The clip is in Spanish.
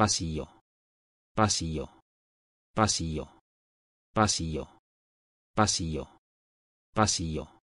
pasillo, pasillo, pasillo, pasillo, pasillo, pasillo.